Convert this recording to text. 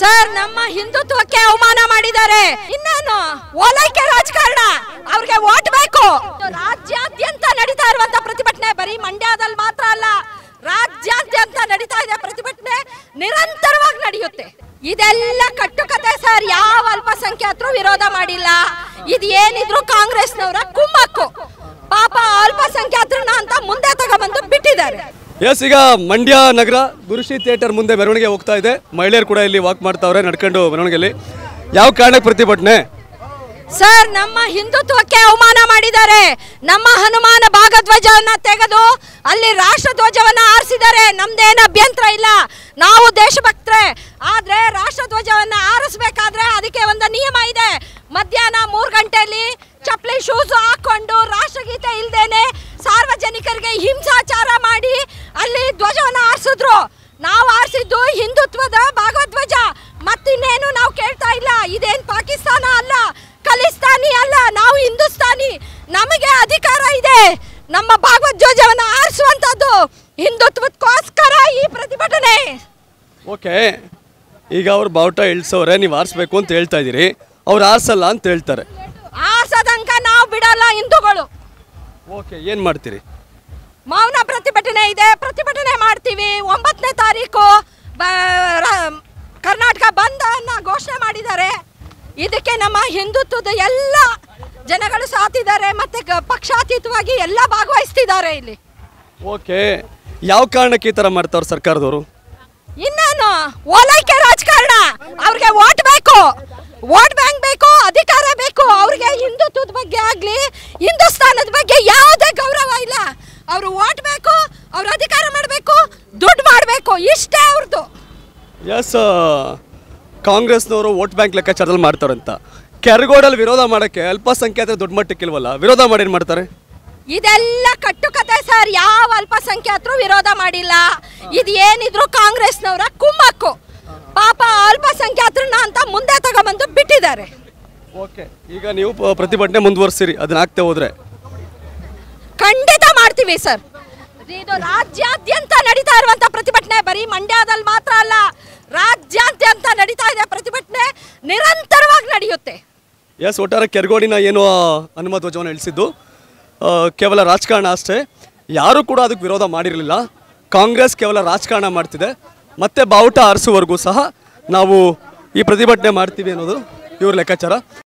sir ನಮ್ಮ ಹಿಂದುತ್ವಕ್ಕೆ ಅವಮಾನ ಮಾಡಿದ್ದಾರೆ ಇನ್ನೇನು ಓಲೈಕೆ ರಾಜಕಾರಣ ಅವ್ರಿಗೆ ಓಟ್ ಬೇಕು ರಾಜ್ಯಾದ್ಯಂತ ನಡೀತಾ ಇರುವಂತ ಪ್ರತಿಭಟನೆ ಬರೀ ಮಂಡ್ಯದಲ್ಲಿ ಮಾತ್ರ ಅಲ್ಲ ರಾಜ್ಯಾದ್ಯಂತ ನಡೀತಾ ಇದೆ ಪ್ರತಿಭಟನೆ ನಿರಂತರವಾಗಿ ನಡೆಯುತ್ತೆ ಇದೆಲ್ಲ ಕಟ್ಟುಕತೆ ಸರ್ ಯಾವ ಅಲ್ಪಸಂಖ್ಯಾತರು ವಿರೋಧ ಮಾಡಿಲ್ಲ ಇದು ಏನಿದ್ರು ಕಾಂಗ್ರೆಸ್ನವರ ಕುಮ್ಮಕ್ಕು ಎಸ್ ಈಗ ಮಂಡ್ಯ ನಗರ ಗುರುಶಿ ಥಿಯೇಟರ್ ಮುಂದೆ ಮೆರವಣಿಗೆ ಹೋಗ್ತಾ ಇದೆ ಮಹಿಳೆಯರು ಕೂಡ ಇಲ್ಲಿ ವಾಕ್ ಮಾಡ್ತಾವ್ರೆ ನಡ್ಕೊಂಡು ಮೆರವಣಿಗೆಯಲ್ಲಿ ಯಾವ ಕಾರಣಕ್ಕೆ ಪ್ರತಿಭಟನೆ ಸರ್ ನಮ್ಮ ಹಿಂದುತ್ವಕ್ಕೆ ಅವಮಾನ ಮಾಡಿದ್ದಾರೆ ನಮ್ಮ ಹನುಮಾನ ಭಾಗಧ್ವಜವನ್ನ ತೆಗೆದು ಅಲ್ಲಿ ರಾಷ್ಟ್ರ ಧ್ವಜವನ್ನ ಆರಿಸಿದ್ದಾರೆ ನಮ್ದೇನು ಅಭ್ಯಂತರ ಇಲ್ಲ ನಾವು ದೇಶಭಕ್ತರೆ ಆದ್ರೆ ರಾಷ್ಟ್ರ ಧ್ವಜವನ್ನ ಆರಿಸಬೇಕಾದ್ರೆ ಅದಕ್ಕೆ ಒಂದು ನಿಯಮ ಇದೆ ಮಧ್ಯಾಹ್ನ ಮೂರು ಗಂಟೆಯಲ್ಲಿ ಚಪ್ಪಲಿ ಶೂಸ್ ಹಾಕೊಂಡು ರಾಷ್ಟ್ರಗೀತೆ ಇಲ್ದೇನೆ ಸಾರ್ವಜನಿಕರಿಗೆ ಹಿಂಸಾಚಾರ ಆರಿಸಿದ್ರು ನಾವು ಆರಿಸಿದ್ದು ಹಿಂದುತ್ವದ ಭಾಗವಧ್ವಜ ಮತ್ತಿನ್ನೇನು ನಾವು ಕೇಳ್ತಾ ಇಲ್ಲ ಇದೇನು ಪಾಕಿಸ್ತಾನ ಅಲ್ಲ ಕಲಿಸ್ತಾನಿ ಅಲ್ಲ ನಾವು ಹಿಂದೂಸ್ತಾನಿ ನಮಗೆ ಅಧಿಕಾರ ಇದೆ ನಮ್ಮ ಭಾಗವಧ್ವಜವನ್ನು ಆರಿಸುವಂಥದ್ದು ಹಿಂದುತ್ವಕ್ಕೋಸ್ಕರ ಈ ಪ್ರತಿಭಟನೆ ಓಕೆ ಈಗ ಅವ್ರು ಬಾವುಟ ಇಳಿಸೋರೆ ನೀವು ಆರಿಸ್ಬೇಕು ಅಂತ ಹೇಳ್ತಾ ಇದ್ದೀರಿ ಅವ್ರು ಆರಿಸಲ್ಲ ಅಂತ ಹೇಳ್ತಾರೆ ಆಸದಂಕ ನಾವು ಬಿಡಲ್ಲ ಹಿಂದೂಗಳು ಓಕೆ ಏನು ಮಾಡ್ತೀರಿ ಮೌನ ಪ್ರತಿಭಟನೆ ಇದೆ ಪ್ರತಿಭಟನೆ ಮಾಡ್ತೀವಿ ಒಂಬತ್ತನೇ ತಾರೀಕು ಕರ್ನಾಟಕ ಬಂದ ಅನ್ನ ಘೋಷಣೆ ಮಾಡಿದ್ದಾರೆ ಇದಕ್ಕೆ ನಮ್ಮ ಹಿಂದುತ್ವದ ಎಲ್ಲ ಜನಗಳು ಸಾತಿದ್ದಾರೆ ಮತ್ತೆ ಪಕ್ಷಾತೀತವಾಗಿ ಎಲ್ಲ ಭಾಗವಹಿಸ್ತಿದ್ದಾರೆ ಇಲ್ಲಿ ಓಕೆ ಯಾವ ಕಾರಣಕ್ಕೆ ಈ ತರ ಮಾಡ್ತಾರೆ ಸರ್ಕಾರದವರು ಇನ್ನೇನು ಓಲೈಕೆ ರಾಜಕಾರಣ ಅವ್ರಿಗೆ ಓಟ್ ಬೇಕು ಓಟ್ ಬ್ಯಾಂಕ್ ಬೇಕು ಅಧಿಕಾರ ಬೇಕು ಅವ್ರಿಗೆ ಹಿಂದುತ್ವದ ಬಗ್ಗೆ ಆಗಲಿ ಹಿಂದೂಸ್ತಾನದ ಬಗ್ಗೆ ಯಾವ ಎಸ್ ಕಾಂಗ್ರೆಸ್ನವರು ವೋಟ್ ಬ್ಯಾಂಕ್ ಲೆಕ್ಕಾಚಾರದಲ್ಲಿ ಮಾಡ್ತಾರಂತ ಕೆರಗೋಡಲ್ಲಿ ವಿರೋಧ ಮಾಡೋಕ್ಕೆ ಅಲ್ಪಸಂಖ್ಯಾತ ದೊಡ್ಡ ಮಟ್ಟಕ್ಕಿಲ್ವಲ್ಲ ವಿರೋಧ ಮಾಡಿ ಏನು ಮಾಡ್ತಾರೆ ಇದೆಲ್ಲ ಕಟ್ಟುಕತೆ ಸರ್ ಯಾವ ಅಲ್ಪಸಂಖ್ಯಾತರು ವಿರೋಧ ಮಾಡಿಲ್ಲ ಇದು ಏನಿದ್ರು ಕಾಂಗ್ರೆಸ್ನವರ ಕುಮ್ಮಕ್ಕು ಪಾಪ ಅಲ್ಪಸಂಖ್ಯಾತರ ಅಂತ ಮುಂದೆ ತಗೊಂಬಂದು ಬಿಟ್ಟಿದ್ದಾರೆ ಓಕೆ ಈಗ ನೀವು ಪ್ರತಿಭಟನೆ ಮುಂದುವರ್ಸಿರಿ ಅದನ್ನ ಆಗ್ತಾ ಹೋದ್ರೆ ಖಂಡಿತ ಮಾಡ್ತೀವಿ ಸರ್ ಇದು ರಾಜ್ಯಾದ್ಯಂತ ನಡೀತಾ ಇರುವಂತ ಪ್ರತಿಭಟನೆ ನಡೀತಾ ಇದೆ ಪ್ರತಿಭಟನೆ ನಿರಂತರವಾಗಿ ನಡೆಯುತ್ತೆ ಎಸ್ ಒಟ್ಟಾರೆ ಕೆರಗೋಡಿನ ಏನು ಹನುಮ ಧ್ವಜವನ್ನು ಇಳಿಸಿದ್ದು ಕೇವಲ ರಾಜಕಾರಣ ಅಷ್ಟೇ ಯಾರು ಕೂಡ ಅದಕ್ಕೆ ವಿರೋಧ ಮಾಡಿರಲಿಲ್ಲ ಕಾಂಗ್ರೆಸ್ ಕೇವಲ ರಾಜಕಾರಣ ಮಾಡ್ತಿದೆ ಮತ್ತೆ ಬಾವುಟ ಆರಿಸುವವರೆಗೂ ಸಹ ನಾವು ಈ ಪ್ರತಿಭಟನೆ ಮಾಡ್ತೀವಿ ಅನ್ನೋದು ಇವ್ರ ಲೆಕ್ಕಾಚಾರ